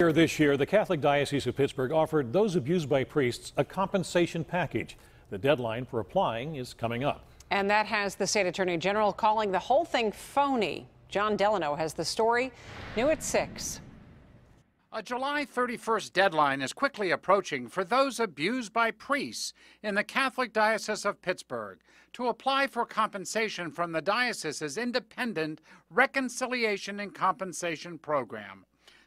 Earlier this year, the Catholic Diocese of Pittsburgh offered those abused by priests a compensation package. The deadline for applying is coming up. And that has the state attorney general calling the whole thing phony. John Delano has the story. New at 6. A July 31st deadline is quickly approaching for those abused by priests in the Catholic Diocese of Pittsburgh to apply for compensation from the diocese's independent Reconciliation and Compensation Program.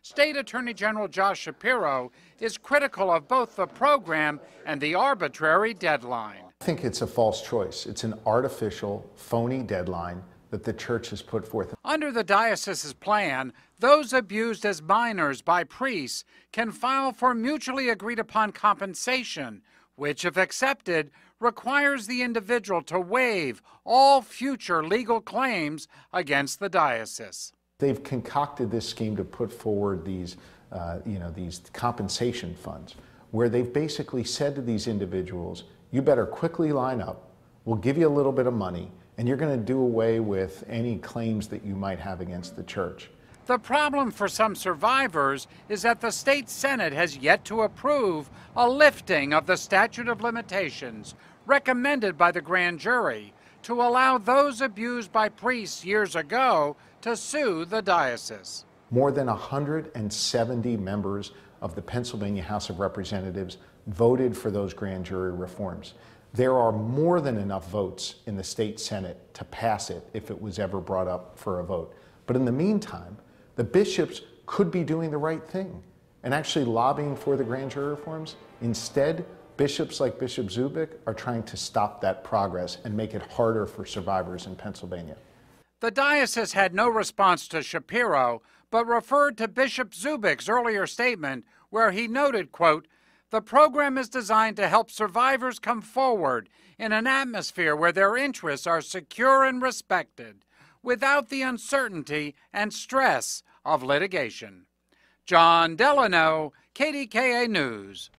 State Attorney General Josh Shapiro is critical of both the program and the arbitrary deadline. I think it's a false choice. It's an artificial, phony deadline that the church has put forth. Under the diocese's plan, those abused as minors by priests can file for mutually agreed upon compensation, which, if accepted, requires the individual to waive all future legal claims against the diocese they've concocted this scheme to put forward these, uh, you know, these compensation funds, where they've basically said to these individuals, you better quickly line up, we'll give you a little bit of money, and you're going to do away with any claims that you might have against the church. The problem for some survivors is that the state Senate has yet to approve a lifting of the statute of limitations recommended by the grand jury to allow those abused by priests years ago to sue the diocese. More than 170 members of the Pennsylvania House of Representatives voted for those grand jury reforms. There are more than enough votes in the state Senate to pass it if it was ever brought up for a vote. But in the meantime, the bishops could be doing the right thing and actually lobbying for the grand jury reforms. Instead, Bishops like Bishop Zubik are trying to stop that progress and make it harder for survivors in Pennsylvania. The diocese had no response to Shapiro, but referred to Bishop Zubik's earlier statement where he noted, quote, the program is designed to help survivors come forward in an atmosphere where their interests are secure and respected without the uncertainty and stress of litigation. John Delano, KDKA News.